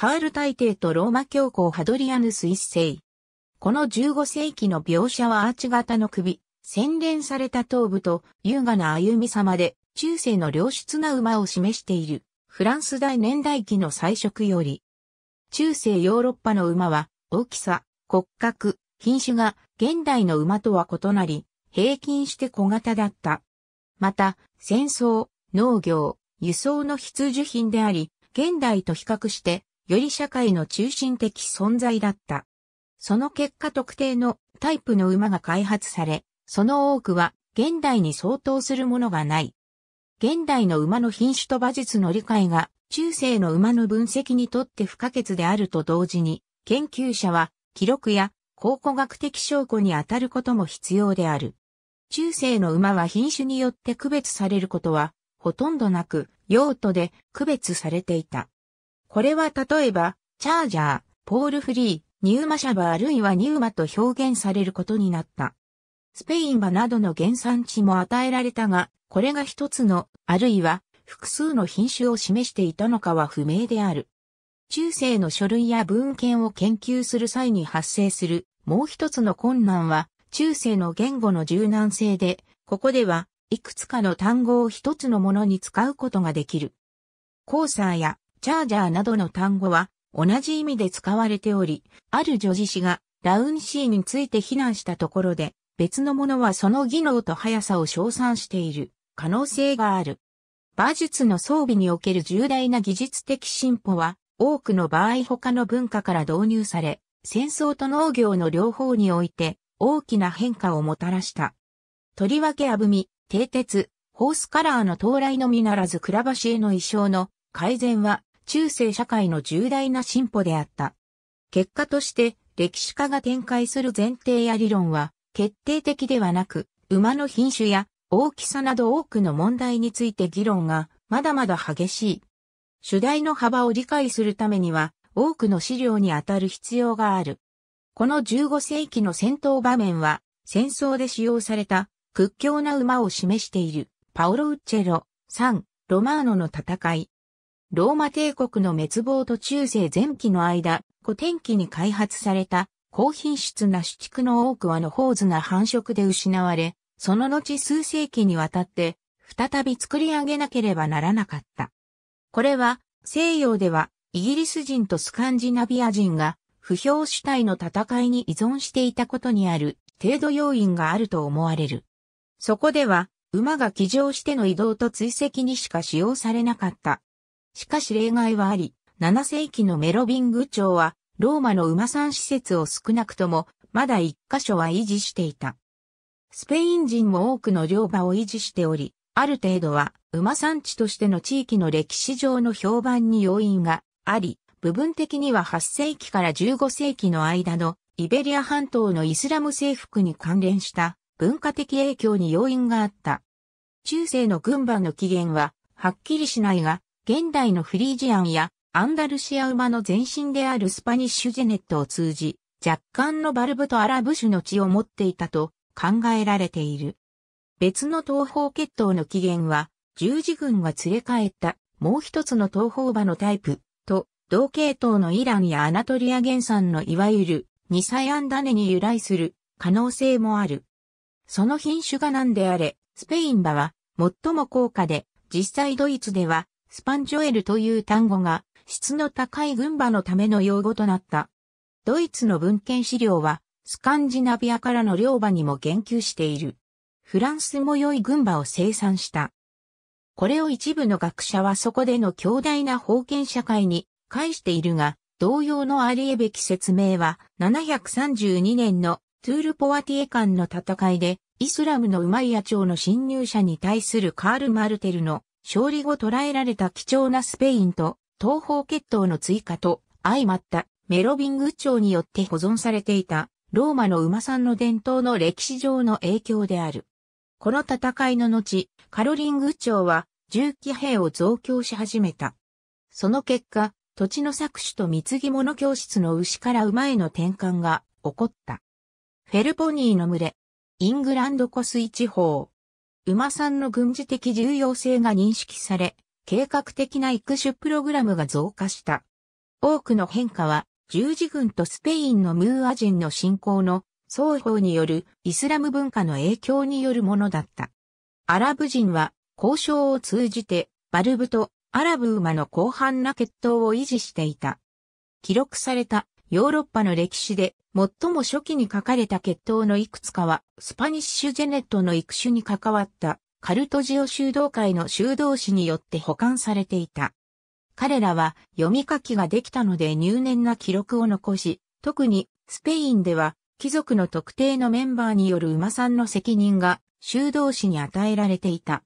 カール大帝とローマ教皇ハドリアヌス一世。この15世紀の描写はアーチ型の首、洗練された頭部と優雅な歩み様で、中世の良質な馬を示している、フランス大年代記の彩色より。中世ヨーロッパの馬は、大きさ、骨格、品種が現代の馬とは異なり、平均して小型だった。また、戦争、農業、輸送の必需品であり、現代と比較してより社会の中心的存在だった。その結果特定のタイプの馬が開発され、その多くは現代に相当するものがない。現代の馬の品種と馬術の理解が中世の馬の分析にとって不可欠であると同時に、研究者は記録や考古学的証拠に当たることも必要である。中世の馬は品種によって区別されることはほとんどなく、用途で区別されていた。これは例えば、チャージャー、ポールフリー、ニューマシャバあるいはニューマと表現されることになった。スペインバなどの原産地も与えられたが、これが一つの、あるいは複数の品種を示していたのかは不明である。中世の書類や文献を研究する際に発生するもう一つの困難は、中世の言語の柔軟性で、ここでは、いくつかの単語を一つのものに使うことができる。コーサーやチャージャーなどの単語は同じ意味で使われており、ある女子誌がダウンシーについて非難したところで、別のものはその技能と速さを称賛している可能性がある。馬術の装備における重大な技術的進歩は、多くの場合他の文化から導入され、戦争と農業の両方において大きな変化をもたらした。とりわけあぶみ、蹄鉄、ホースカラーの到来のみならず倉橋への衣装の改善は中世社会の重大な進歩であった。結果として、歴史家が展開する前提や理論は、決定的ではなく、馬の品種や大きさなど多くの問題について議論が、まだまだ激しい。主題の幅を理解するためには、多くの資料にあたる必要がある。この15世紀の戦闘場面は、戦争で使用された屈強な馬を示している、パオロ・ウッチェロ、3、ロマーノの戦い、ローマ帝国の滅亡と中世前期の間、古典期に開発された高品質な種畜の多くはのホーズな繁殖で失われ、その後数世紀にわたって再び作り上げなければならなかった。これは西洋ではイギリス人とスカンジナビア人が不評主体の戦いに依存していたことにある程度要因があると思われる。そこでは馬が騎乗しての移動と追跡にしか使用されなかったしかし例外はあり、7世紀のメロビング朝は、ローマの馬産施設を少なくとも、まだ1箇所は維持していた。スペイン人も多くの領馬を維持しており、ある程度は馬産地としての地域の歴史上の評判に要因があり、部分的には8世紀から15世紀の間のイベリア半島のイスラム征服に関連した文化的影響に要因があった。中世の群馬の起源ははっきりしないが、現代のフリージアンやアンダルシア馬の前身であるスパニッシュジェネットを通じ、若干のバルブとアラブ種の血を持っていたと考えられている。別の東方血統の起源は、十字軍が連れ帰ったもう一つの東方馬のタイプと、同系統のイランやアナトリア原産のいわゆる二サアンダネに由来する可能性もある。その品種が何であれ、スペイン馬は最も高価で、実際ドイツではスパンジョエルという単語が質の高い群馬のための用語となった。ドイツの文献資料はスカンジナビアからの領馬にも言及している。フランスも良い群馬を生産した。これを一部の学者はそこでの強大な封建社会に返しているが、同様のあり得べき説明は732年のトゥールポワティエ間の戦いでイスラムのウマイヤ朝の侵入者に対するカール・マルテルの勝利後捉えられた貴重なスペインと東方血統の追加と相まったメロビング朝によって保存されていたローマの馬さんの伝統の歴史上の影響である。この戦いの後、カロリング朝は重機兵を増強し始めた。その結果、土地の搾取と貢ぎ物教室の牛から馬への転換が起こった。フェルポニーの群れ、イングランド湖水地方。馬さんの軍事的重要性が認識され、計画的な育種プログラムが増加した。多くの変化は、十字軍とスペインのムーア人の侵攻の双方によるイスラム文化の影響によるものだった。アラブ人は交渉を通じてバルブとアラブ馬の広範な血統を維持していた。記録されたヨーロッパの歴史で最も初期に書かれた血統のいくつかは、スパニッシュジェネットの育種に関わったカルトジオ修道会の修道士によって保管されていた。彼らは読み書きができたので入念な記録を残し、特にスペインでは貴族の特定のメンバーによる馬さんの責任が修道士に与えられていた。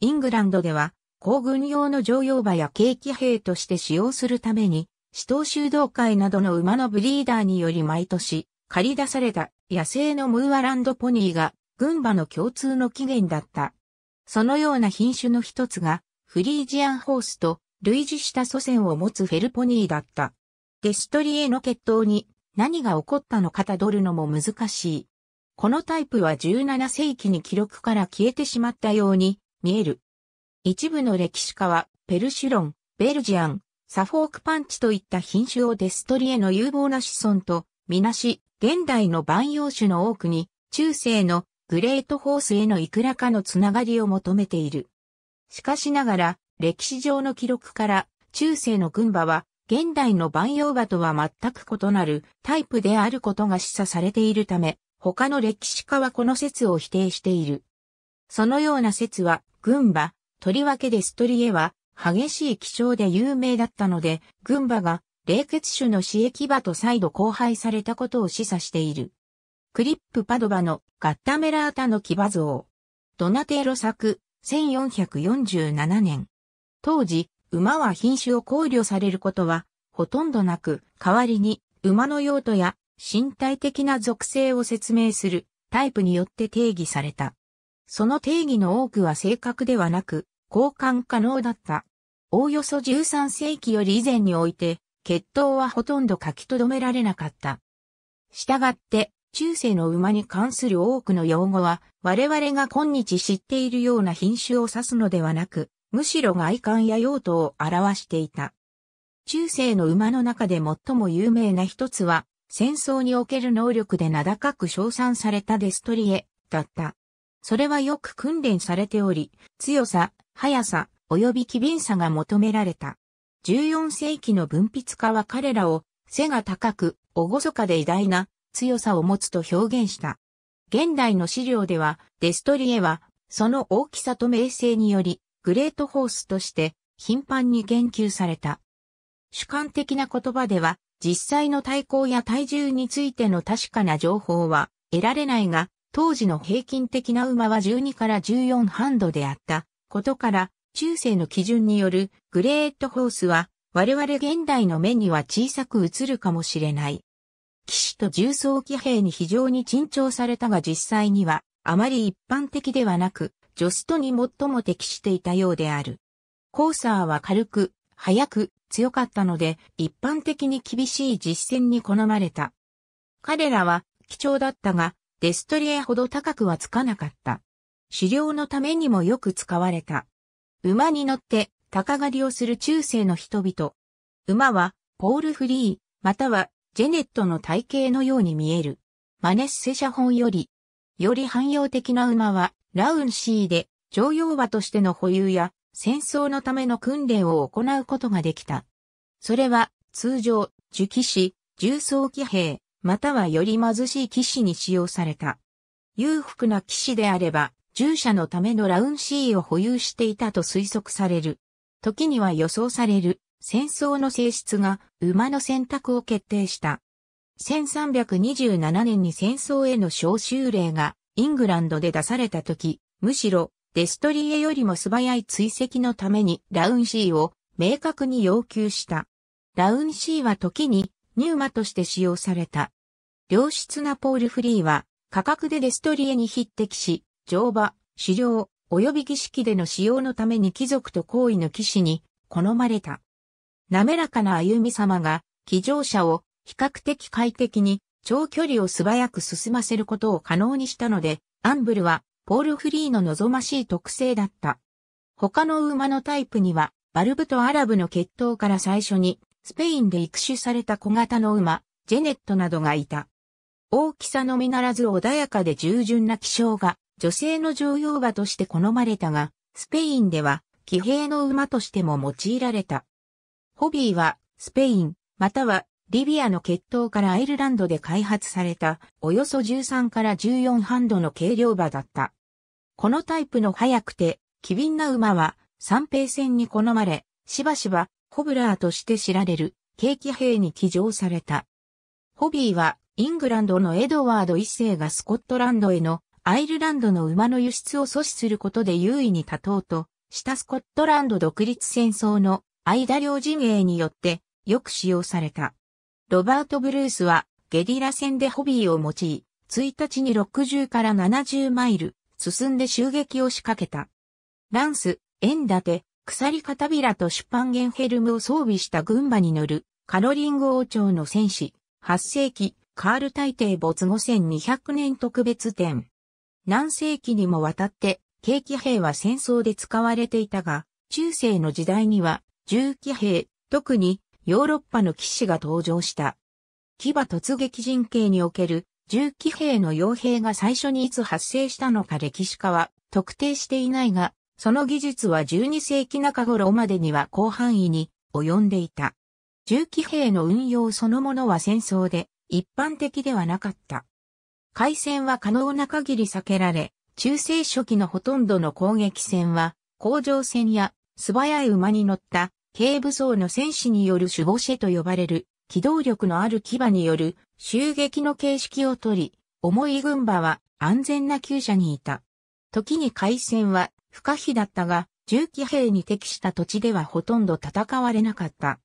イングランドでは、行軍用の乗用馬や景気兵として使用するために、死闘修道会などの馬のブリーダーにより毎年、借り出された野生のムーアランドポニーが、群馬の共通の起源だった。そのような品種の一つが、フリージアンホースと類似した祖先を持つフェルポニーだった。デストリエの血統に何が起こったのかたどるのも難しい。このタイプは17世紀に記録から消えてしまったように見える。一部の歴史家はペルシュロン、ベルジアン、サフォークパンチといった品種をデストリエの有望な子孫とみなし、現代の万葉種の多くに、中世のグレートホースへのいくらかのつながりを求めている。しかしながら、歴史上の記録から、中世の群馬は、現代の万葉馬とは全く異なるタイプであることが示唆されているため、他の歴史家はこの説を否定している。そのような説は、群馬、とりわけデストリエは、激しい気象で有名だったので、群馬が冷血種の刺激馬と再度交配されたことを示唆している。クリップ・パドバのガッタメラータの騎馬像。ドナテーロ作、1447年。当時、馬は品種を考慮されることはほとんどなく、代わりに馬の用途や身体的な属性を説明するタイプによって定義された。その定義の多くは正確ではなく、交換可能だった。おおよそ13世紀より以前において、血統はほとんど書き留められなかった。したがって、中世の馬に関する多くの用語は、我々が今日知っているような品種を指すのではなく、むしろ外観や用途を表していた。中世の馬の中で最も有名な一つは、戦争における能力で名高く称賛されたデストリエだった。それはよく訓練されており、強さ、速さ、及び機敏さが求められた。14世紀の文筆家は彼らを背が高く、厳かで偉大な強さを持つと表現した。現代の資料では、デストリエは、その大きさと名声により、グレートホースとして頻繁に言及された。主観的な言葉では、実際の体高や体重についての確かな情報は得られないが、当時の平均的な馬は12から14ハンドであったことから、中世の基準によるグレートホースは、我々現代の目には小さく映るかもしれない。騎士と重装騎兵に非常に珍重されたが実際には、あまり一般的ではなく、ジョストに最も適していたようである。コーサーは軽く、速く、強かったので、一般的に厳しい実践に好まれた。彼らは、貴重だったが、デストリエほど高くはつかなかった。狩猟のためにもよく使われた。馬に乗って鷹狩りをする中世の人々。馬はポール・フリー、またはジェネットの体型のように見える。マネッセ写本より、より汎用的な馬はラウンシーで乗用馬としての保有や戦争のための訓練を行うことができた。それは通常、樹騎士、重装騎兵、またはより貧しい騎士に使用された。裕福な騎士であれば、従者のためのラウンシーを保有していたと推測される。時には予想される戦争の性質が馬の選択を決定した。1327年に戦争への招集令がイングランドで出された時、むしろデストリエよりも素早い追跡のためにラウンシーを明確に要求した。ラウンシーは時にニューマとして使用された。良質なポールフリーは、価格でデストリエに匹敵し、乗馬、狩猟、及び儀式での使用のために貴族と行為の騎士に好まれた。滑らかな歩み様が、騎乗者を比較的快適に長距離を素早く進ませることを可能にしたので、アンブルはポールフリーの望ましい特性だった。他の馬のタイプには、バルブとアラブの血統から最初に、スペインで育種された小型の馬、ジェネットなどがいた。大きさのみならず穏やかで従順な気性が女性の乗用馬として好まれたが、スペインでは騎兵の馬としても用いられた。ホビーはスペイン、またはリビアの血統からアイルランドで開発されたおよそ13から14ハンドの軽量馬だった。このタイプの速くて機敏な馬は三平戦に好まれ、しばしばホブラーとして知られる軽騎兵に騎乗された。ホビーはイングランドのエドワード一世がスコットランドへのアイルランドの馬の輸出を阻止することで優位に立とうとしたスコットランド独立戦争の間両陣営によってよく使用された。ロバート・ブルースはゲリラ戦でホビーを用い、1日に60から70マイル進んで襲撃を仕掛けた。ランス、ン立て、鎖片びらと出版ゲンヘルムを装備した軍馬に乗るカロリング王朝の戦士、8世紀、カール大帝没後1200年特別展。何世紀にもわたって、軽気兵は戦争で使われていたが、中世の時代には、重機兵、特にヨーロッパの騎士が登場した。騎馬突撃陣形における重機兵の傭兵が最初にいつ発生したのか歴史家は特定していないが、その技術は12世紀中頃までには広範囲に及んでいた。重機兵の運用そのものは戦争で一般的ではなかった。海戦は可能な限り避けられ、中世初期のほとんどの攻撃戦は、甲状戦や素早い馬に乗った軽武装の戦士による守護者と呼ばれる、機動力のある牙による襲撃の形式をとり、重い軍馬は安全な厩舎にいた。時に海戦は不可避だったが、重機兵に適した土地ではほとんど戦われなかった。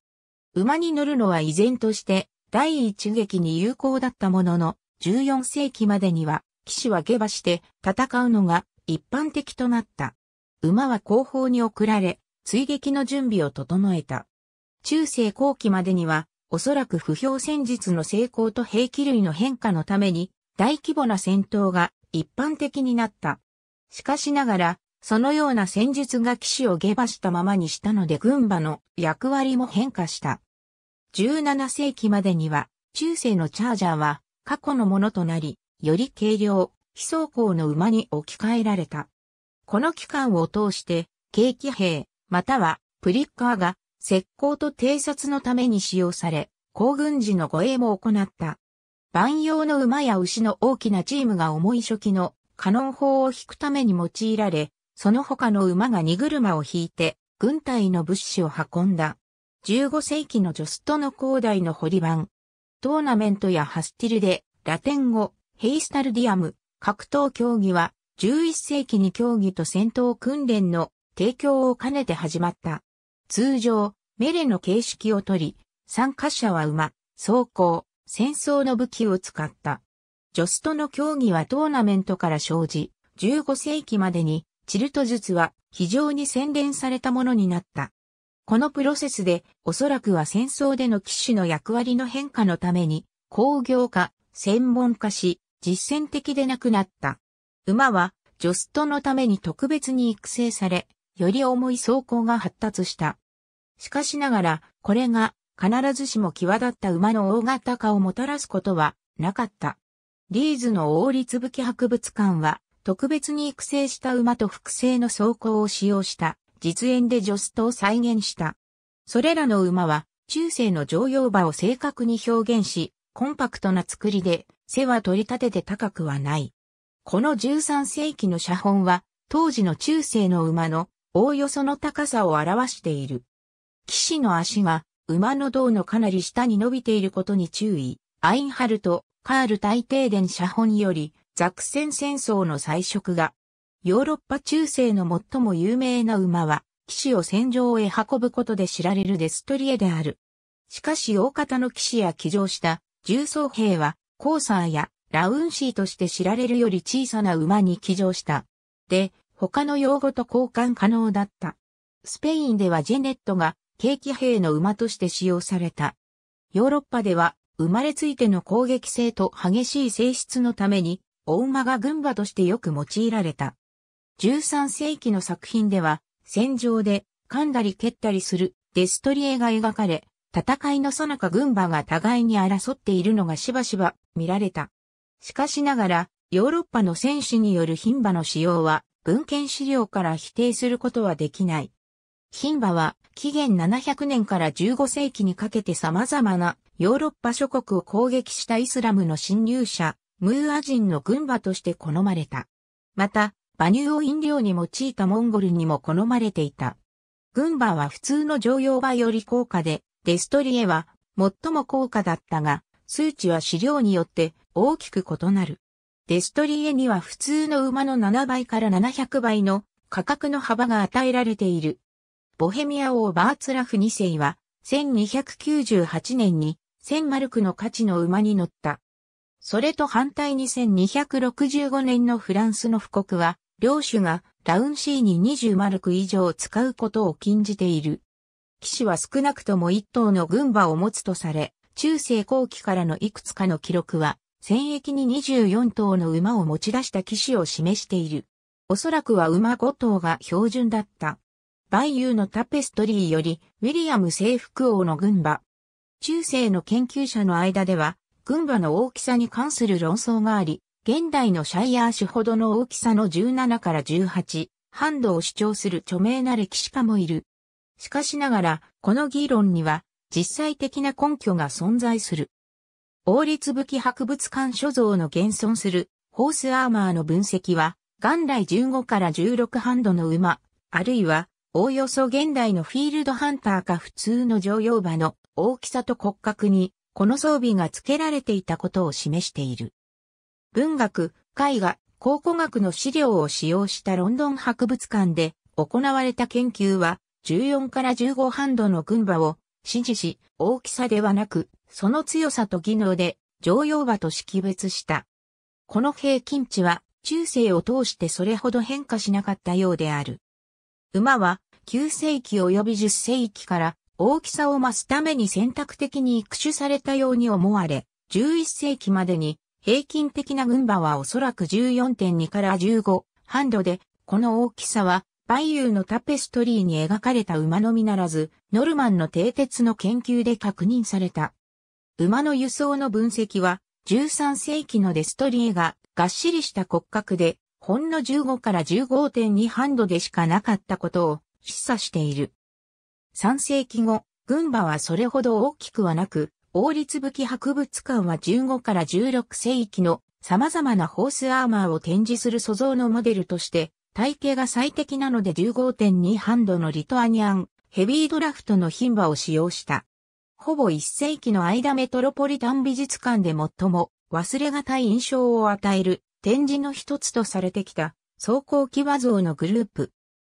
馬に乗るのは依然として第一撃に有効だったものの、14世紀までには、騎士は下馬して戦うのが一般的となった。馬は後方に送られ、追撃の準備を整えた。中世後期までには、おそらく不評戦術の成功と兵器類の変化のために、大規模な戦闘が一般的になった。しかしながら、そのような戦術が騎士を下馬したままにしたので軍馬の役割も変化した。17世紀までには、中世のチャージャーは過去のものとなり、より軽量、非走行の馬に置き換えられた。この期間を通して、軽騎兵、またはプリッカーが、石膏と偵察のために使用され、行軍時の護衛も行った。万葉の馬や牛の大きなチームが重い初期のカノン砲を引くために用いられ、その他の馬が荷車を引いて軍隊の物資を運んだ。15世紀のジョストの広大の堀版。トーナメントやハスティルで、ラテン語、ヘイスタルディアム、格闘競技は、11世紀に競技と戦闘訓練の提供を兼ねて始まった。通常、メレの形式をとり、参加者は馬、装甲、戦争の武器を使った。ジョストの競技はトーナメントから生じ、15世紀までに、チルト術は非常に洗練されたものになった。このプロセスで、おそらくは戦争での騎手の役割の変化のために、工業化、専門化し、実践的でなくなった。馬は、ジョストのために特別に育成され、より重い走行が発達した。しかしながら、これが必ずしも際立った馬の大型化をもたらすことはなかった。リーズの王立武器博物館は特別に育成した馬と複製の走行を使用した実演でジョストを再現した。それらの馬は、中世の乗用馬を正確に表現し、コンパクトな作りで、背は取り立てて高くはない。この13世紀の写本は、当時の中世の馬の、おおよその高さを表している。騎士の足が、馬の胴のかなり下に伸びていることに注意。アインハルト、カール大帝殿写本より、ザクセン戦争の彩色が、ヨーロッパ中世の最も有名な馬は、騎士を戦場へ運ぶことで知られるデストリエである。しかし大方の騎士や騎乗した重装兵は、コーサーやラウンシーとして知られるより小さな馬に騎乗した。で、他の用語と交換可能だった。スペインではジェネットが軽気兵の馬として使用された。ヨーロッパでは生まれついての攻撃性と激しい性質のために、お馬が軍馬としてよく用いられた。13世紀の作品では、戦場で噛んだり蹴ったりするデストリエが描かれ、戦いの最中軍馬が互いに争っているのがしばしば見られた。しかしながら、ヨーロッパの戦士による貧馬の使用は、文献資料から否定することはできない。貧馬は、紀元700年から15世紀にかけて様々なヨーロッパ諸国を攻撃したイスラムの侵入者、ムーア人の軍馬として好まれた。また、馬乳を飲料に用いたモンゴルにも好まれていた。軍馬は普通の常用馬より高価で、デストリエは最も高価だったが、数値は飼料によって大きく異なる。デストリエには普通の馬の7倍から700倍の価格の幅が与えられている。ボヘミア王バーツラフ2世は1298年に1000マルクの価値の馬に乗った。それと反対に1265年のフランスの布告は両主がラウン C に20マルク以上使うことを禁じている。騎士は少なくとも1頭の軍馬を持つとされ、中世後期からのいくつかの記録は、戦役に24頭の馬を持ち出した騎士を示している。おそらくは馬5頭が標準だった。バイユーのタペストリーより、ウィリアム征服王の軍馬。中世の研究者の間では、軍馬の大きさに関する論争があり、現代のシャイアー種ほどの大きさの17から18、ハンドを主張する著名な歴史家もいる。しかしながら、この議論には実際的な根拠が存在する。王立武器博物館所蔵の現存するホースアーマーの分析は、元来15から16ハンドの馬、あるいは、おおよそ現代のフィールドハンターか普通の乗用馬の大きさと骨格に、この装備が付けられていたことを示している。文学、絵画、考古学の資料を使用したロンドン博物館で行われた研究は14から15ハンドの群馬を支持し大きさではなくその強さと技能で常用馬と識別した。この平均値は中世を通してそれほど変化しなかったようである。馬は9世紀及び10世紀から大きさを増すために選択的に育種されたように思われ、11世紀までに平均的な群馬はおそらく14.2から15ハンドで、この大きさは、バイユーのタペストリーに描かれた馬のみならず、ノルマンの蹄鉄の研究で確認された。馬の輸送の分析は、13世紀のデストリーが、がっしりした骨格で、ほんの15から15.2ハンドでしかなかったことを示唆している。3世紀後、群馬はそれほど大きくはなく、王立武器博物館は15から16世紀の様々なホースアーマーを展示する素像のモデルとして、体型が最適なので15.2ハンドのリトアニアン、ヘビードラフトの品馬を使用した。ほぼ1世紀の間メトロポリタン美術館で最も忘れがたい印象を与える展示の一つとされてきた装甲騎馬像のグループ。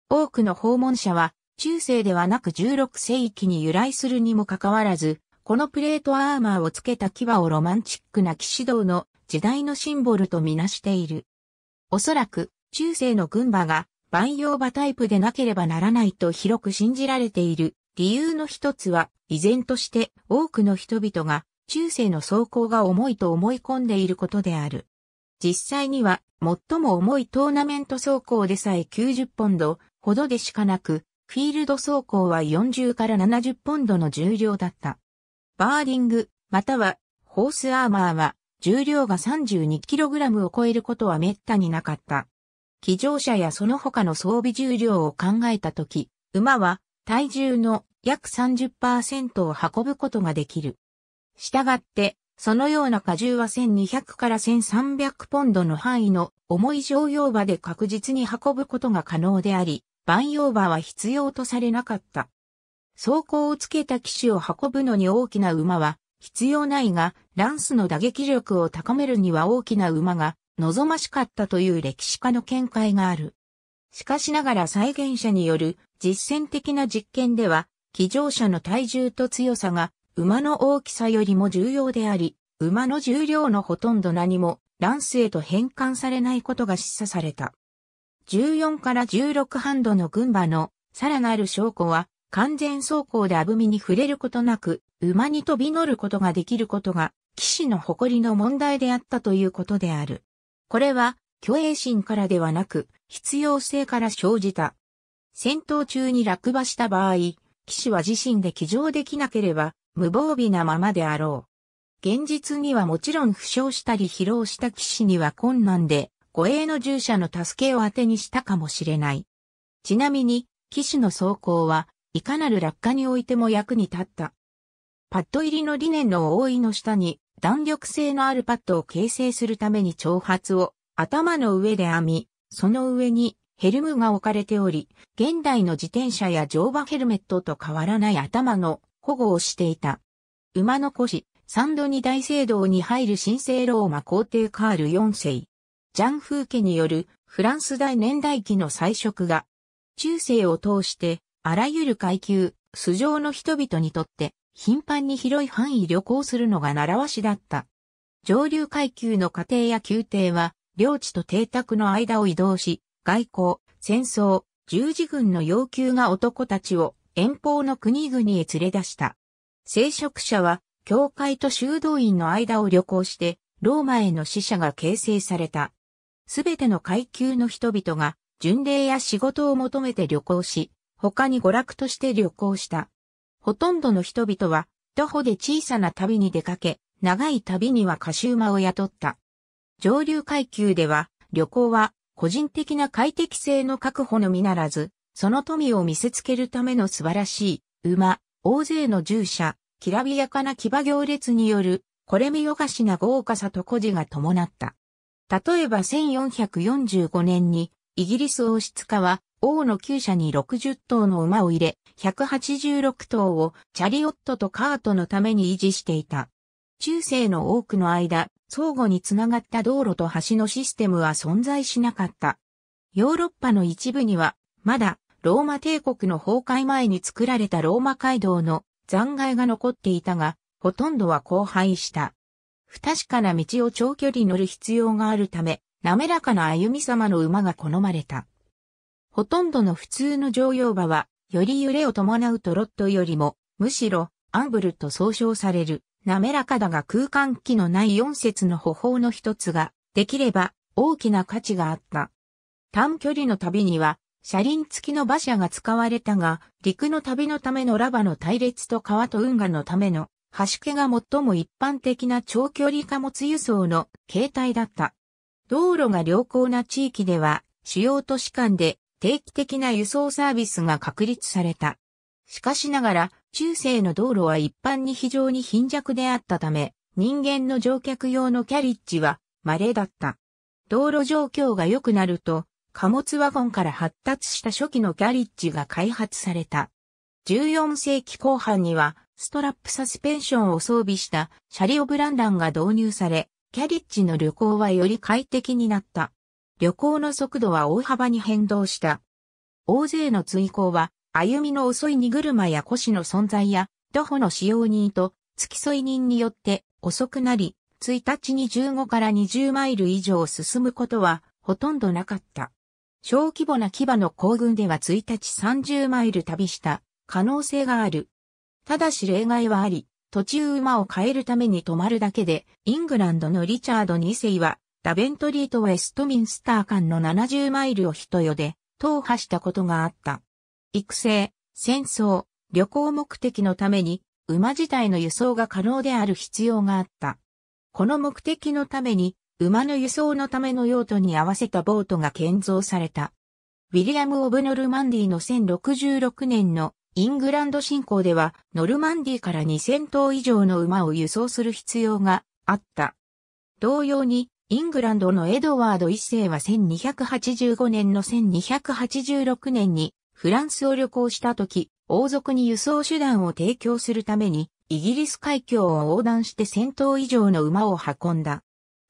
多くの訪問者は中世ではなく16世紀に由来するにもかかわらずこのプレートアーマーをつけた牙をロマンチックな騎士道の時代のシンボルとみなしている。おそらく、中世の軍馬が万葉馬タイプでなければならないと広く信じられている理由の一つは、依然として多くの人々が中世の装甲が重いと思い込んでいることである。実際には最も重いトーナメント走行でさえ90ポンドほどでしかなく、フィールド走行は40から70ポンドの重量だった。バーリング、または、ホースアーマーは、重量が 32kg を超えることは滅多になかった。騎乗車やその他の装備重量を考えたとき、馬は体重の約30%を運ぶことができる。したがって、そのような荷重は1200から1300ポンドの範囲の重い乗用馬で確実に運ぶことが可能であり、万用馬は必要とされなかった。走行をつけた騎手を運ぶのに大きな馬は必要ないが、ランスの打撃力を高めるには大きな馬が望ましかったという歴史家の見解がある。しかしながら再現者による実践的な実験では、騎乗者の体重と強さが馬の大きさよりも重要であり、馬の重量のほとんど何もランスへと変換されないことが示唆された。14から16ハンドの群馬のさらなる証拠は完全走行であぶみに触れることなく、馬に飛び乗ることができることが、騎士の誇りの問題であったということである。これは、虚栄心からではなく、必要性から生じた。戦闘中に落馬した場合、騎士は自身で騎乗できなければ、無防備なままであろう。現実にはもちろん負傷したり疲労した騎士には困難で、護衛の従者の助けを当てにしたかもしれない。ちなみに、騎士の走行は、いかなる落下においても役に立った。パッド入りのリネンの覆いの下に弾力性のあるパッドを形成するために長髪を頭の上で編み、その上にヘルムが置かれており、現代の自転車や乗馬ヘルメットと変わらない頭の保護をしていた。馬の腰、サンドニ大聖堂に入る神聖ローマ皇帝カール4世。ジャン・フー家によるフランス大年代記の彩色が、中世を通してあらゆる階級、素性の人々にとって、頻繁に広い範囲旅行するのが習わしだった。上流階級の家庭や宮廷は、領地と邸宅の間を移動し、外交、戦争、十字軍の要求が男たちを遠方の国々へ連れ出した。聖職者は、教会と修道院の間を旅行して、ローマへの使者が形成された。すべての階級の人々が、巡礼や仕事を求めて旅行し、他に娯楽として旅行した。ほとんどの人々は、徒歩で小さな旅に出かけ、長い旅にはカシウマを雇った。上流階級では、旅行は個人的な快適性の確保のみならず、その富を見せつけるための素晴らしい馬、大勢の従者、きらびやかな騎馬行列による、これ見よがしな豪華さと孤児が伴った。例えば1445年に、イギリス王室家は、王の厩舎に60頭の馬を入れ、186頭をチャリオットとカートのために維持していた。中世の多くの間、相互につながった道路と橋のシステムは存在しなかった。ヨーロッパの一部には、まだローマ帝国の崩壊前に作られたローマ街道の残骸が残っていたが、ほとんどは荒廃した。不確かな道を長距離乗る必要があるため、滑らかな歩み様の馬が好まれた。ほとんどの普通の乗用馬は、より揺れを伴うトロットよりも、むしろ、アンブルと総称される、滑らかだが空間機のない4節の方法の一つが、できれば、大きな価値があった。短距離の旅には、車輪付きの馬車が使われたが、陸の旅のためのラバの隊列と川と運河のための、橋家が最も一般的な長距離貨物輸送の形態だった。道路が良好な地域では、主要都市間で定期的な輸送サービスが確立された。しかしながら、中世の道路は一般に非常に貧弱であったため、人間の乗客用のキャリッジは稀だった。道路状況が良くなると、貨物ワゴンから発達した初期のキャリッジが開発された。14世紀後半には、ストラップサスペンションを装備したシャリオブランダンが導入され、キャリッジの旅行はより快適になった。旅行の速度は大幅に変動した。大勢の追行は、歩みの遅い荷車や腰の存在や、徒歩の使用人と、付き添い人によって遅くなり、1日に15から20マイル以上進むことは、ほとんどなかった。小規模な牙の行軍では1日30マイル旅した可能性がある。ただし例外はあり、途中馬を変えるために止まるだけで、イングランドのリチャード2世はダベントリーとウェストミンスター間の70マイルを人よで、踏破したことがあった。育成、戦争、旅行目的のために、馬自体の輸送が可能である必要があった。この目的のために、馬の輸送のための用途に合わせたボートが建造された。ウィリアム・オブ・ノルマンディの1066年のイングランド侵攻では、ノルマンディから2000頭以上の馬を輸送する必要があった。同様に、イングランドのエドワード一世は1285年の1286年にフランスを旅行した時、王族に輸送手段を提供するために、イギリス海峡を横断して戦闘以上の馬を運んだ。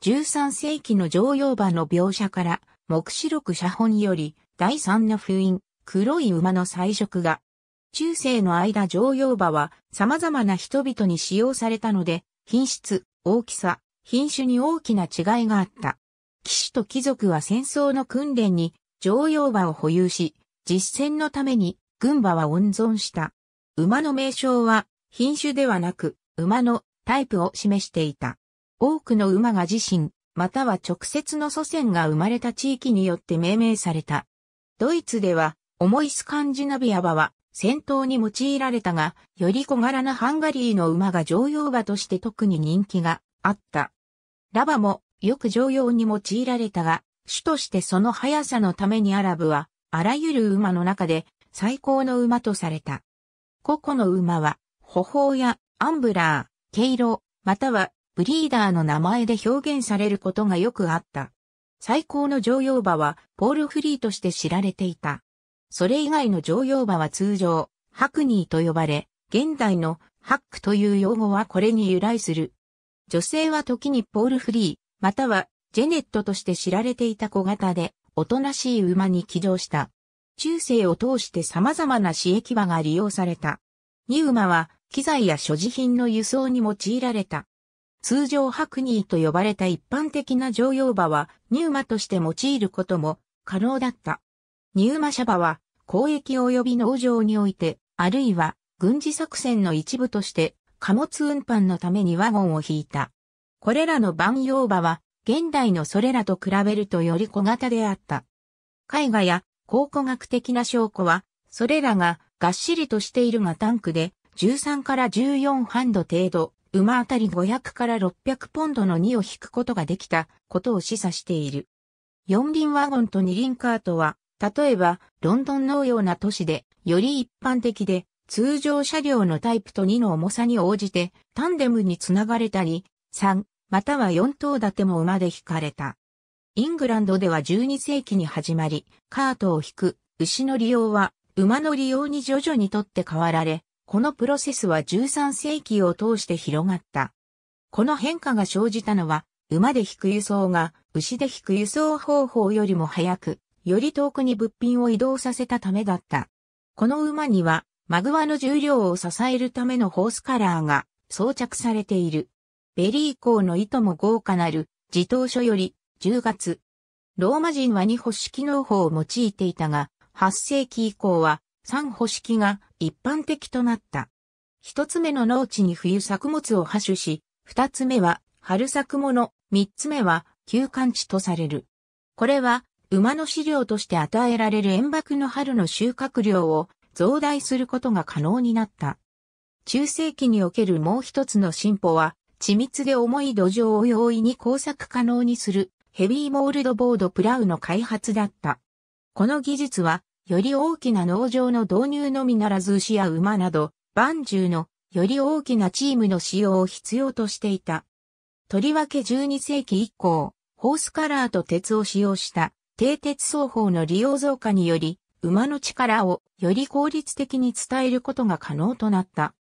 13世紀の常用馬の描写から、目視録写本より、第3の封印、黒い馬の彩色が、中世の間常用馬は様々な人々に使用されたので、品質、大きさ、品種に大きな違いがあった。騎士と貴族は戦争の訓練に乗用馬を保有し、実践のために軍馬は温存した。馬の名称は品種ではなく馬のタイプを示していた。多くの馬が自身、または直接の祖先が生まれた地域によって命名された。ドイツでは、重いスカンジナビア馬は戦闘に用いられたが、より小柄なハンガリーの馬が乗用馬として特に人気があった。ラバもよく常用に用いられたが、主としてその速さのためにアラブは、あらゆる馬の中で最高の馬とされた。個々の馬は、歩法やアンブラー、毛色、またはブリーダーの名前で表現されることがよくあった。最高の常用馬はポールフリーとして知られていた。それ以外の常用馬は通常、ハクニーと呼ばれ、現代のハックという用語はこれに由来する。女性は時にポールフリー、またはジェネットとして知られていた小型で、おとなしい馬に騎乗した。中世を通して様々な刺激馬が利用された。ニーマは、機材や所持品の輸送に用いられた。通常ハクニーと呼ばれた一般的な乗用馬は、ニーマとして用いることも可能だった。ニーマシャバは、交易及び農場において、あるいは軍事作戦の一部として貨物運搬のためにワゴンを引いた。これらの万葉馬は、現代のそれらと比べるとより小型であった。絵画や考古学的な証拠は、それらががっしりとしているがタンクで、13から14ハンド程度、馬あたり500から600ポンドの2を引くことができたことを示唆している。四輪ワゴンと二輪カートは、例えば、ロンドンのような都市で、より一般的で、通常車両のタイプと2の重さに応じて、タンデムにつながれたり、3、または4頭立ても馬で引かれた。イングランドでは12世紀に始まり、カートを引く、牛の利用は、馬の利用に徐々にとって変わられ、このプロセスは13世紀を通して広がった。この変化が生じたのは、馬で引く輸送が牛で引く輸送方法よりも早く、より遠くに物品を移動させたためだった。この馬にはマグワの重量を支えるためのホースカラーが装着されている。ベリー校の糸も豪華なる、自動書より、10月。ローマ人は2保式農法を用いていたが、8世紀以降は3保式が一般的となった。一つ目の農地に冬作物を播種し、二つ目は春作物、三つ目は休館地とされる。これは馬の飼料として与えられる塩爆の春の収穫量を増大することが可能になった。中世紀におけるもう一つの進歩は、緻密で重い土壌を容易に工作可能にするヘビーモールドボードプラウの開発だった。この技術は、より大きな農場の導入のみならず牛や馬など、万獣のより大きなチームの使用を必要としていた。とりわけ12世紀以降、ホースカラーと鉄を使用した、低鉄双方の利用増加により、馬の力をより効率的に伝えることが可能となった。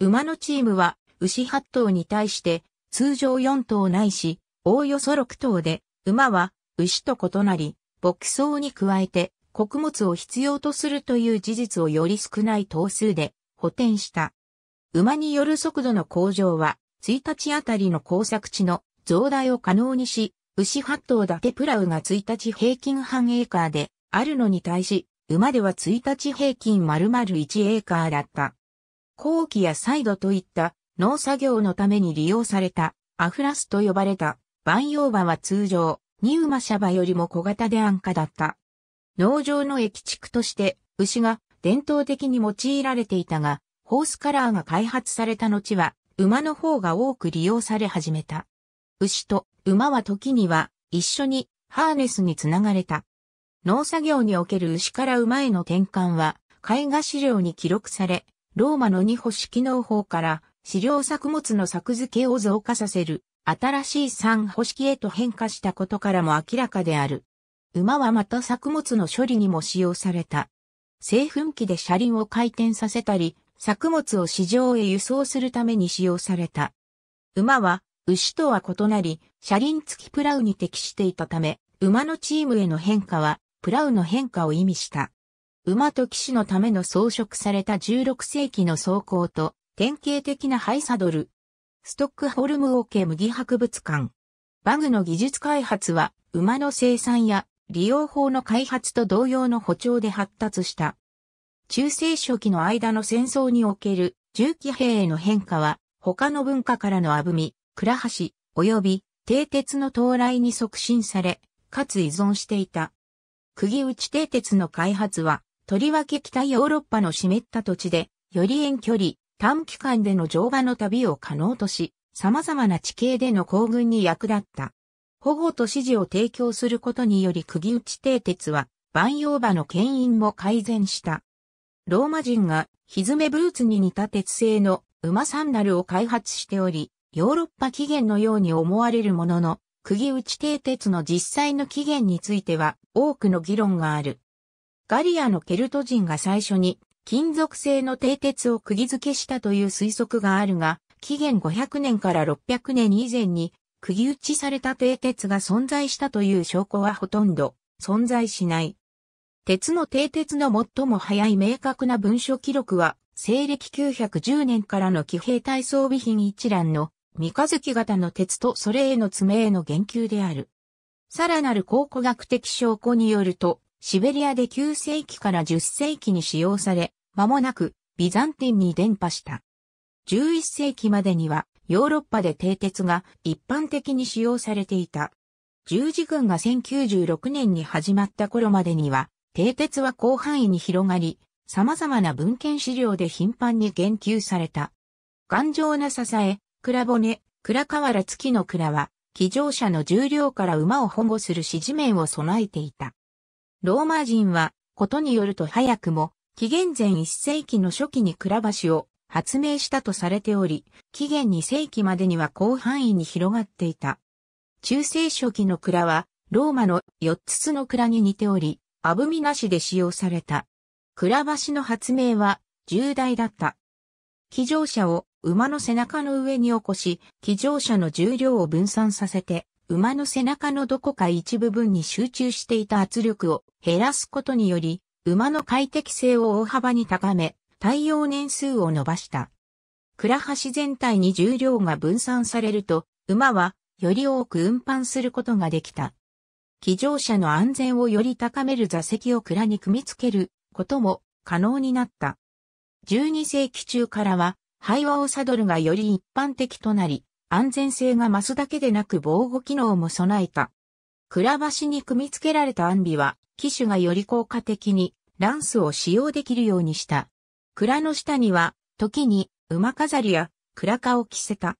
馬のチームは牛8頭に対して通常4頭ないし、おおよそ6頭で、馬は牛と異なり、牧草に加えて穀物を必要とするという事実をより少ない頭数で補填した。馬による速度の向上は、1日あたりの工作地の増大を可能にし、牛8頭だけプラウが1日平均半エーカーであるのに対し、馬では1日平均丸々1エーカーだった。後期やサイドといった農作業のために利用されたアフラスと呼ばれた万葉馬は通常、ニウマシャバよりも小型で安価だった。農場の駅畜として牛が伝統的に用いられていたが、ホースカラーが開発された後は馬の方が多く利用され始めた。牛と馬は時には一緒にハーネスにつながれた農作業における牛から馬への転換は、絵画資料に記録され、ローマの二星式農法から飼料作物の作付けを増加させる新しい三星式へと変化したことからも明らかである。馬はまた作物の処理にも使用された。製粉機で車輪を回転させたり、作物を市場へ輸送するために使用された。馬は牛とは異なり、車輪付きプラウに適していたため、馬のチームへの変化はプラウの変化を意味した。馬と騎士のための装飾された16世紀の装甲と典型的なハイサドル。ストックホルムオーケ麦博物館。バグの技術開発は馬の生産や利用法の開発と同様の歩調で発達した。中世初期の間の戦争における重機兵への変化は他の文化からのあぶみ、倉橋、及び、蹄鉄の到来に促進され、かつ依存していた。釘打ち停鉄の開発は、とりわけ北ヨーロッパの湿った土地で、より遠距離、短期間での乗馬の旅を可能とし、様々な地形での行軍に役立った。保護と指示を提供することにより釘打ち停鉄は、万葉馬の牽引も改善した。ローマ人が、ひずめブーツに似た鉄製の馬サンダルを開発しており、ヨーロッパ起源のように思われるものの、釘打ち蹄鉄の実際の起源については多くの議論がある。ガリアのケルト人が最初に金属製の蹄鉄を釘付けしたという推測があるが、紀元500年から600年以前に釘打ちされた蹄鉄が存在したという証拠はほとんど存在しない。鉄の蹄鉄の最も早い明確な文書記録は、西暦910年からの騎兵隊装備品一覧の三日月型の鉄とそれへの爪への言及である。さらなる考古学的証拠によると、シベリアで9世紀から10世紀に使用され、間もなくビザンティンに伝播した。11世紀までにはヨーロッパで蹄鉄が一般的に使用されていた。十字軍が1096年に始まった頃までには、蹄鉄は広範囲に広がり、様々な文献資料で頻繁に言及された。頑丈な支え、倉骨、倉河原月の倉は、騎乗者の重量から馬を保護する指示面を備えていた。ローマ人は、ことによると早くも、紀元前1世紀の初期に倉橋を発明したとされており、紀元2世紀までには広範囲に広がっていた。中世初期の蔵は、ローマの4つの蔵に似ており、アブミなしで使用された。倉橋の発明は重大だった。騎乗者を馬の背中の上に起こし、騎乗者の重量を分散させて、馬の背中のどこか一部分に集中していた圧力を減らすことにより、馬の快適性を大幅に高め、対応年数を伸ばした。倉橋全体に重量が分散されると、馬はより多く運搬することができた。騎乗者の安全をより高める座席を倉に組み付けることも可能になった。12世紀中からはハイワオサドルがより一般的となり、安全性が増すだけでなく防護機能も備えた。ク橋に組み付けられたアンビは、機種がより効果的にランスを使用できるようにした。蔵の下には、時に馬飾りや蔵化を着せた。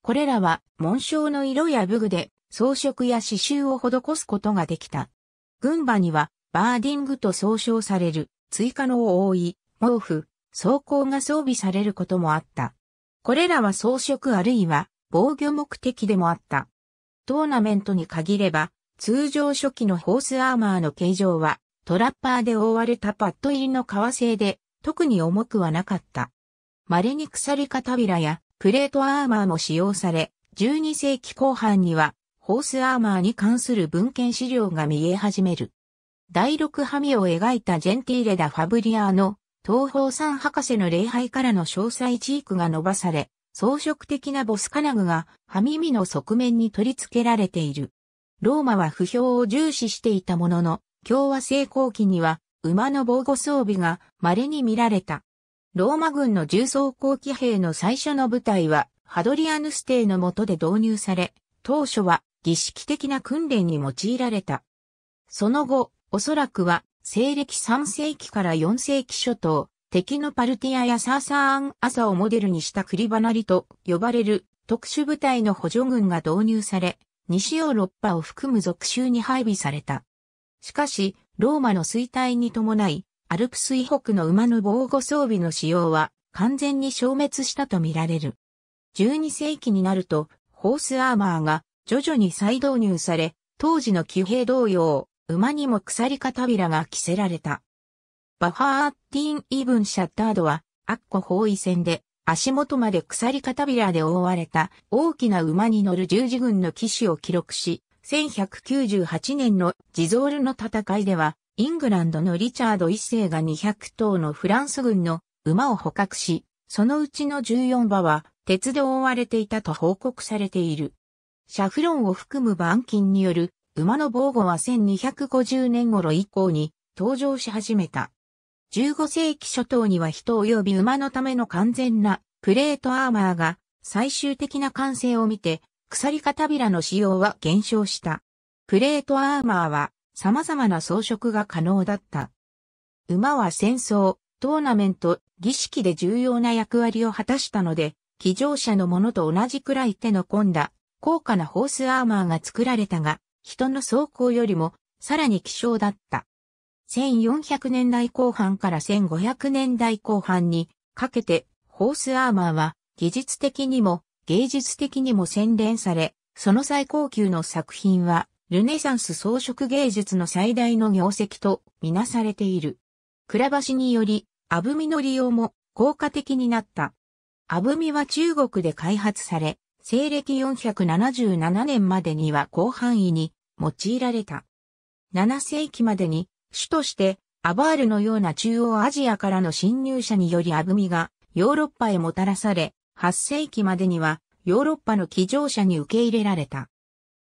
これらは紋章の色や武具で装飾や刺繍を施すことができた。軍馬にはバーディングと総称される追加の多い毛布、装甲が装備されることもあった。これらは装飾あるいは防御目的でもあった。トーナメントに限れば、通常初期のホースアーマーの形状は、トラッパーで覆われたパッド入りの革製で、特に重くはなかった。稀に鎖たびらや、プレートアーマーも使用され、12世紀後半には、ホースアーマーに関する文献資料が見え始める。第六波みを描いたジェンティーレ・ダ・ファブリアーの東方三博士の礼拝からの詳細チークが伸ばされ、装飾的なボス金具が歯耳の側面に取り付けられている。ローマは不評を重視していたものの、共和成功期には馬の防護装備が稀に見られた。ローマ軍の重装甲機兵の最初の部隊はハドリアヌス帝の下で導入され、当初は儀式的な訓練に用いられた。その後、おそらくは西暦3世紀から4世紀初頭、敵のパルティアやサーサーアン・アサをモデルにした栗離りと呼ばれる特殊部隊の補助軍が導入され、西ヨーロッパを含む属州に配備された。しかし、ローマの衰退に伴い、アルプス以北の馬の防護装備の使用は完全に消滅したとみられる。12世紀になると、ホースアーマーが徐々に再導入され、当時の騎兵同様、馬にも鎖片が着せられた。バハーティン・イブン・シャッタードは、アッコ包囲戦で、足元まで鎖片で覆われた大きな馬に乗る十字軍の騎士を記録し、1198年のジゾールの戦いでは、イングランドのリチャード一世が200頭のフランス軍の馬を捕獲し、そのうちの14馬は鉄で覆われていたと報告されている。シャフロンを含む板金による馬の防護は1250年頃以降に登場し始めた。15世紀初頭には人及び馬のための完全なプレートアーマーが最終的な完成を見て、鎖片びらの使用は減少した。プレートアーマーは様々な装飾が可能だった。馬は戦争、トーナメント、儀式で重要な役割を果たしたので、騎乗者のものと同じくらい手の込んだ高価なホースアーマーが作られたが、人の走行よりもさらに希少だった。1400年代後半から1500年代後半にかけてホースアーマーは技術的にも芸術的にも洗練され、その最高級の作品はルネサンス装飾芸術の最大の業績とみなされている。倉橋により、アブミの利用も効果的になった。アブミは中国で開発され、西暦477年までには広範囲に用いられた。7世紀までに、主として、アバールのような中央アジアからの侵入者によりアブミがヨーロッパへもたらされ、8世紀までにはヨーロッパの騎乗者に受け入れられた。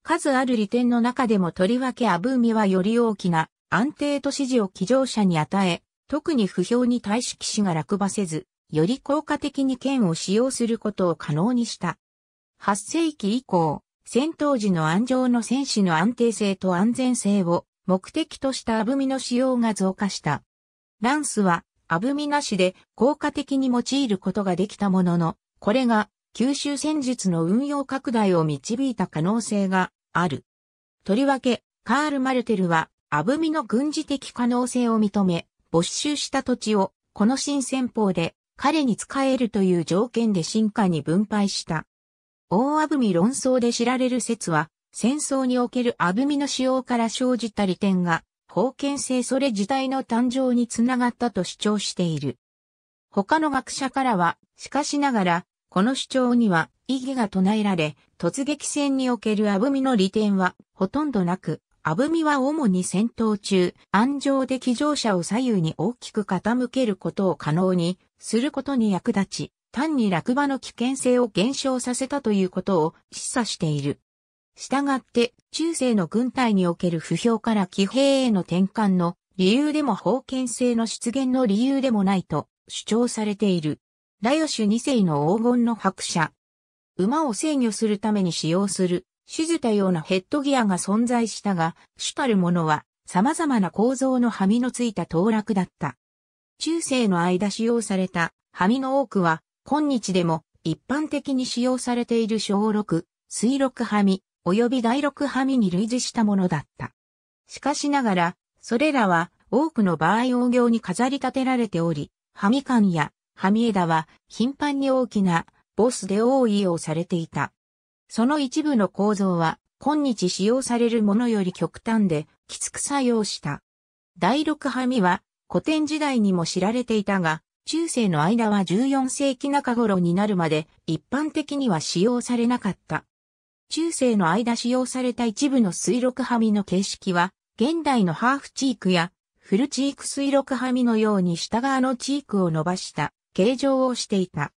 数ある利点の中でもとりわけアブミはより大きな安定と支持を騎乗者に与え、特に不評に対し騎士が落馬せず、より効果的に剣を使用することを可能にした。8世紀以降、戦闘時の安上の戦士の安定性と安全性を目的としたアブミの使用が増加した。ランスはアブミなしで効果的に用いることができたものの、これが九州戦術の運用拡大を導いた可能性がある。とりわけ、カール・マルテルは、アブミの軍事的可能性を認め、没収した土地を、この新戦法で、彼に使えるという条件で進化に分配した。大アブみ論争で知られる説は、戦争におけるアブみの使用から生じた利点が、封建制それ自体の誕生につながったと主張している。他の学者からは、しかしながら、この主張には異議が唱えられ、突撃戦におけるアブミの利点はほとんどなく、アブミは主に戦闘中、安上で騎乗者を左右に大きく傾けることを可能にすることに役立ち、単に落馬の危険性を減少させたということを示唆している。したがって、中世の軍隊における不評から騎兵への転換の理由でも封建制の出現の理由でもないと主張されている。ラヨシュ2世の黄金の白車。馬を制御するために使用する、静たようなヘッドギアが存在したが、主たるものは様々な構造のハミのついた倒落だった。中世の間使用されたハミの多くは今日でも一般的に使用されている小6、水6ハミ、及び第6ハ身に類似したものだった。しかしながら、それらは多くの場合王行に飾り立てられており、ハ身間やハ身枝は頻繁に大きなボスで多いをされていた。その一部の構造は今日使用されるものより極端できつく作用した。第6ハ身は古典時代にも知られていたが、中世の間は14世紀中頃になるまで一般的には使用されなかった。中世の間使用された一部の水録はみの形式は、現代のハーフチークやフルチーク水録はみのように下側のチークを伸ばした形状をしていた。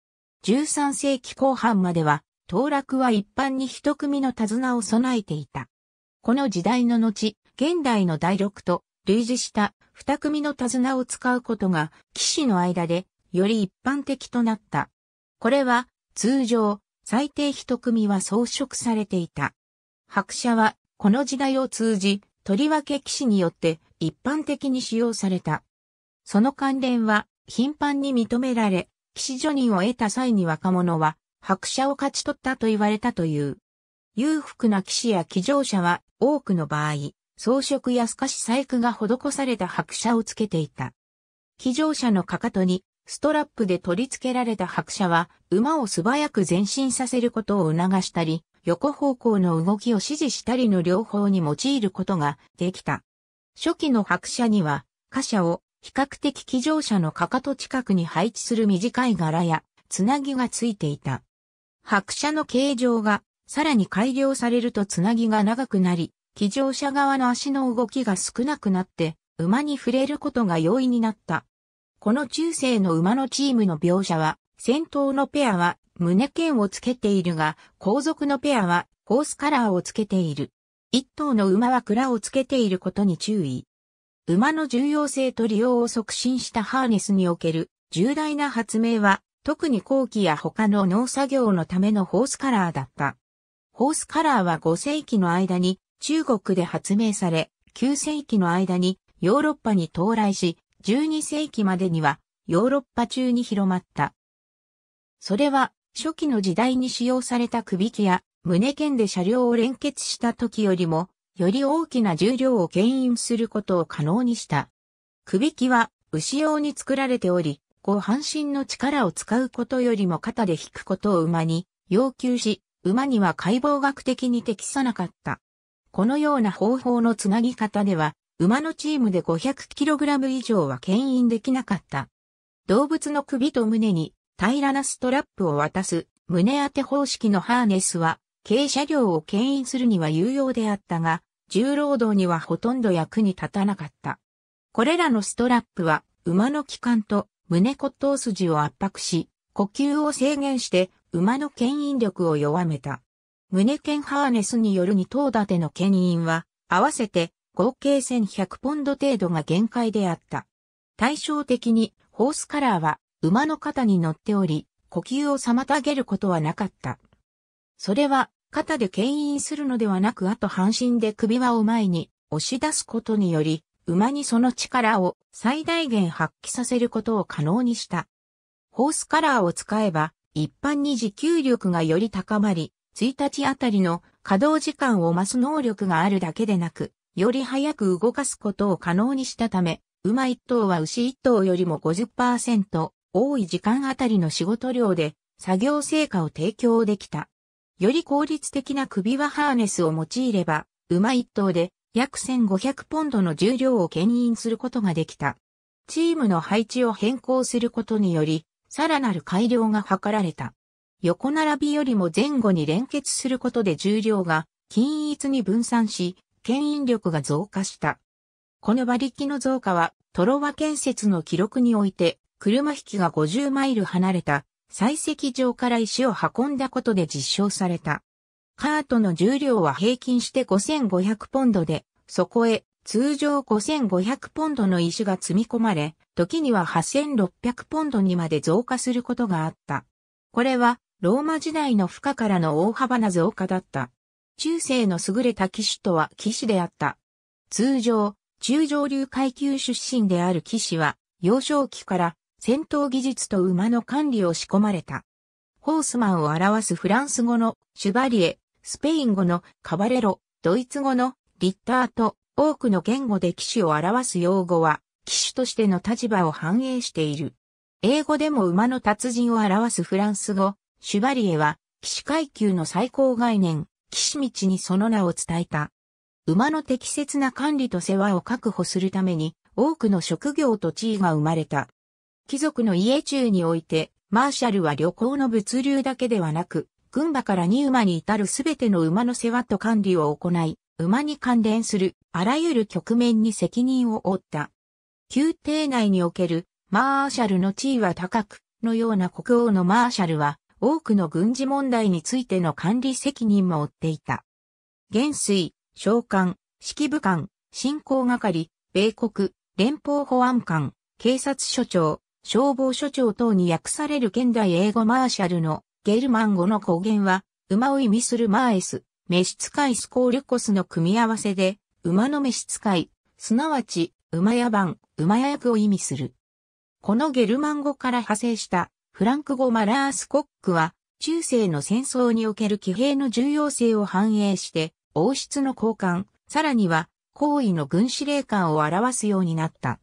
13世紀後半までは、当落は一般に一組の手綱を備えていた。この時代の後、現代の第六と類似した二組の手綱を使うことが騎士の間でより一般的となった。これは通常最低一組は装飾されていた。白車はこの時代を通じとりわけ騎士によって一般的に使用された。その関連は頻繁に認められ、騎士助任を得た際に若者は白車を勝ち取ったと言われたという。裕福な騎士や騎乗者は多くの場合、装飾や透かし細工が施された白車をつけていた。騎乗車のかかとにストラップで取り付けられた白車は馬を素早く前進させることを促したり、横方向の動きを指示したりの両方に用いることができた。初期の白車には、貨車を比較的騎乗車のかかと近くに配置する短い柄やつなぎがついていた。白車の形状がさらに改良されるとつなぎが長くなり、騎乗者側の足の動きが少なくなって、馬に触れることが容易になった。この中世の馬のチームの描写は、先頭のペアは胸剣をつけているが、後続のペアはホースカラーをつけている。一頭の馬は蔵をつけていることに注意。馬の重要性と利用を促進したハーネスにおける重大な発明は、特に後期や他の農作業のためのホースカラーだった。ホースカラーは5世紀の間に中国で発明され、9世紀の間にヨーロッパに到来し、12世紀までにはヨーロッパ中に広まった。それは初期の時代に使用された首輝や胸剣で車両を連結した時よりも、より大きな重量を牽引することを可能にした。首輝は牛用に作られており、後半身の力を使うことよりも肩で引くことを馬に要求し、馬には解剖学的に適さなかった。このような方法のつなぎ方では、馬のチームで 500kg 以上は牽引できなかった。動物の首と胸に平らなストラップを渡す胸当て方式のハーネスは、軽車両を牽引するには有用であったが、重労働にはほとんど役に立たなかった。これらのストラップは、馬の気管と胸骨頭筋を圧迫し、呼吸を制限して馬の牽引力を弱めた。胸剣ハーネスによる2頭立ての牽引は、合わせて合計1100ポンド程度が限界であった。対照的に、ホースカラーは馬の肩に乗っており、呼吸を妨げることはなかった。それは、肩で牽引するのではなく、あと半身で首輪を前に押し出すことにより、馬にその力を最大限発揮させることを可能にした。ホースカラーを使えば、一般に持久力がより高まり、1日あたりの稼働時間を増す能力があるだけでなく、より早く動かすことを可能にしたため、馬1頭は牛1頭よりも50%多い時間あたりの仕事量で作業成果を提供できた。より効率的な首輪ハーネスを用いれば、馬1頭で約1500ポンドの重量を牽引することができた。チームの配置を変更することにより、さらなる改良が図られた。横並びよりも前後に連結することで重量が均一に分散し、牽引力が増加した。この馬力の増加は、トロワ建設の記録において、車引きが50マイル離れた、採石場から石を運んだことで実証された。カートの重量は平均して5500ポンドで、そこへ通常5500ポンドの石が積み込まれ、時には8600ポンドにまで増加することがあった。これはローマ時代の負荷からの大幅な増加だった。中世の優れた騎手とは騎士であった。通常、中上流階級出身である騎士は、幼少期から戦闘技術と馬の管理を仕込まれた。ホースマンを表すフランス語のシュバリエ、スペイン語のカバレロ、ドイツ語のリッターと多くの言語で騎手を表す用語は、騎手としての立場を反映している。英語でも馬の達人を表すフランス語、シュバリエは、騎士階級の最高概念、騎士道にその名を伝えた。馬の適切な管理と世話を確保するために、多くの職業と地位が生まれた。貴族の家中において、マーシャルは旅行の物流だけではなく、群馬から二馬に至るすべての馬の世話と管理を行い、馬に関連するあらゆる局面に責任を負った。宮廷内におけるマーシャルの地位は高く、のような国王のマーシャルは多くの軍事問題についての管理責任も負っていた。元帥、召喚、指揮部官、進行係、米国、連邦保安官、警察署長、消防署長等に訳される現代英語マーシャルのゲルマン語の語源は、馬を意味するマーエス、召使いスコールコスの組み合わせで、馬の召使い、すなわち、馬屋番、馬屋役を意味する。このゲルマン語から派生したフランク語マラースコックは、中世の戦争における騎兵の重要性を反映して、王室の交換、さらには、行為の軍司令官を表すようになった。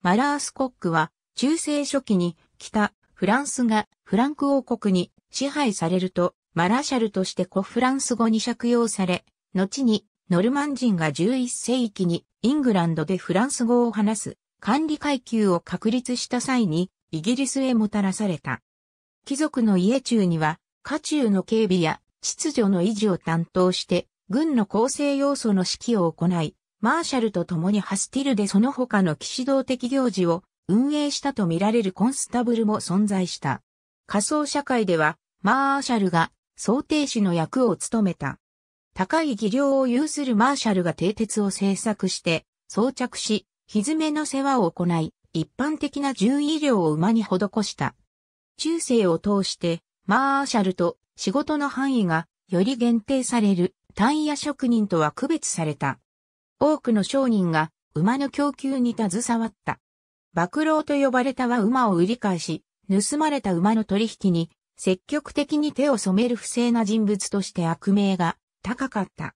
マラースコックは、中世初期に、北、フランスがフランク王国に支配されると、マラシャルとして古フランス語に借用され、後にノルマン人が11世紀にイングランドでフランス語を話す管理階級を確立した際にイギリスへもたらされた。貴族の家中には、家中の警備や秩序の維持を担当して、軍の構成要素の指揮を行い、マーシャルと共にハスティルでその他の騎士道的行事を運営したとみられるコンスタブルも存在した。仮想社会では、マーシャルが想定士の役を務めた。高い技量を有するマーシャルが蹄鉄を制作して、装着し、ひずめの世話を行い、一般的な獣医療を馬に施した。中世を通して、マーシャルと仕事の範囲がより限定される単野職人とは区別された。多くの商人が馬の供給に携わった。馬郎と呼ばれたは馬を売り返し、盗まれた馬の取引に積極的に手を染める不正な人物として悪名が高かった。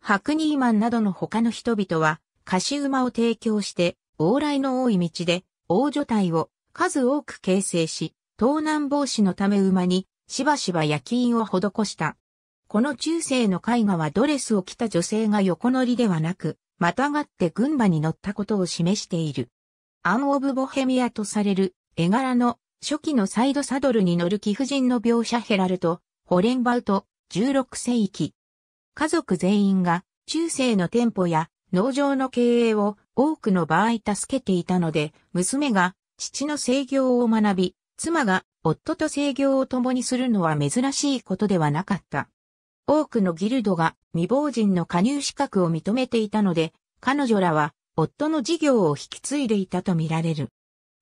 ハクニーマンなどの他の人々は、貸し馬を提供して往来の多い道で、王女隊を数多く形成し、盗難防止のため馬に、しばしば焼き印を施した。この中世の絵画はドレスを着た女性が横乗りではなく、またがって群馬に乗ったことを示している。アン・オブ・ボヘミアとされる絵柄の初期のサイドサドルに乗る貴婦人の描写ヘラルト、ホレンバウト、16世紀。家族全員が中世の店舗や農場の経営を多くの場合助けていたので、娘が父の制業を学び、妻が夫と制業を共にするのは珍しいことではなかった。多くのギルドが未亡人の加入資格を認めていたので、彼女らは夫の事業を引き継いでいたとみられる。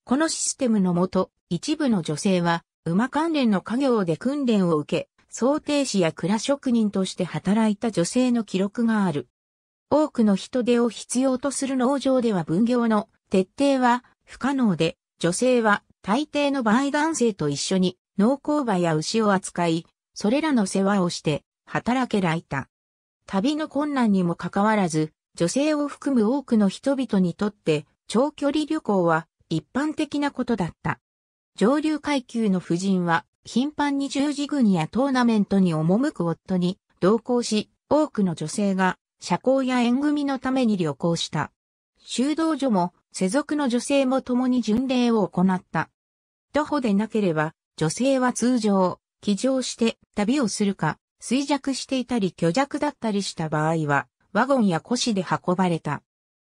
このシステムのもと、一部の女性は馬関連の家業で訓練を受け、想定士や蔵職人として働いた女性の記録がある。多くの人手を必要とする農場では分業の徹底は不可能で、女性は大抵の場合男性と一緒に農耕馬や牛を扱い、それらの世話をして働けらいた。旅の困難にもかかわらず、女性を含む多くの人々にとって長距離旅行は一般的なことだった。上流階級の婦人は頻繁に十字軍やトーナメントに赴く夫に同行し、多くの女性が社交や縁組のために旅行した。修道女も、世俗の女性も共に巡礼を行った。徒歩でなければ、女性は通常、騎乗して旅をするか、衰弱していたり虚弱だったりした場合は、ワゴンや腰で運ばれた。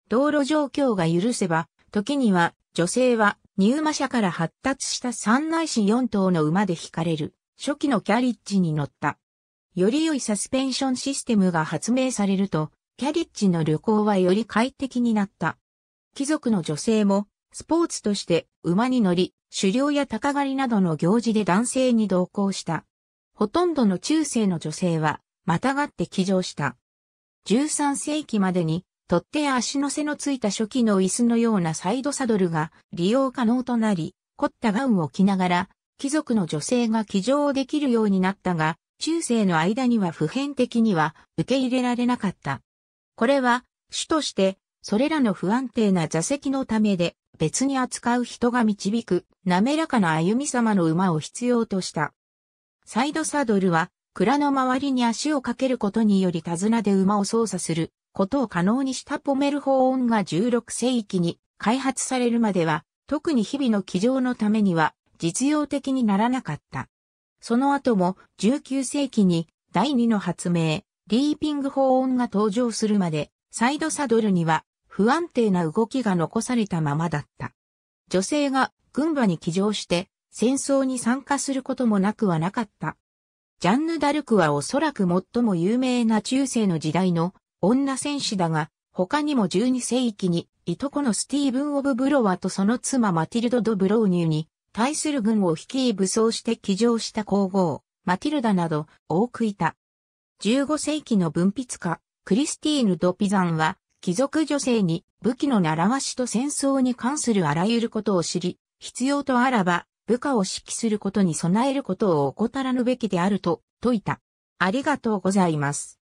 道路状況が許せば、時には女性は入馬車から発達した三内市四頭の馬で引かれる初期のキャリッジに乗った。より良いサスペンションシステムが発明されると、キャリッジの旅行はより快適になった。貴族の女性も、スポーツとして馬に乗り、狩猟や鷹狩りなどの行事で男性に同行した。ほとんどの中世の女性は、またがって騎乗した。13世紀までに、取っ手や足の背のついた初期の椅子のようなサイドサドルが利用可能となり、凝ったガウンを着ながら、貴族の女性が騎乗できるようになったが、中世の間には普遍的には受け入れられなかった。これは、主として、それらの不安定な座席のためで、別に扱う人が導く、滑らかな歩み様の馬を必要とした。サイドサドルは、蔵の周りに足をかけることにより手綱で馬を操作することを可能にしたポメル法音が16世紀に開発されるまでは、特に日々の騎乗のためには実用的にならなかった。その後も19世紀に第二の発明、リーピング法音が登場するまで、サイドサドルには不安定な動きが残されたままだった。女性が軍馬に騎乗して戦争に参加することもなくはなかった。ジャンヌ・ダルクはおそらく最も有名な中世の時代の女戦士だが、他にも12世紀にいとこのスティーブン・オブ・ブロワとその妻マティルド・ド・ブローニュに対する軍を率い武装して騎乗した皇后、マティルダなど多くいた。15世紀の文筆家、クリスティーヌ・ドピザンは、貴族女性に武器の習わしと戦争に関するあらゆることを知り、必要とあらば部下を指揮することに備えることを怠らぬべきであると説いた。ありがとうございます。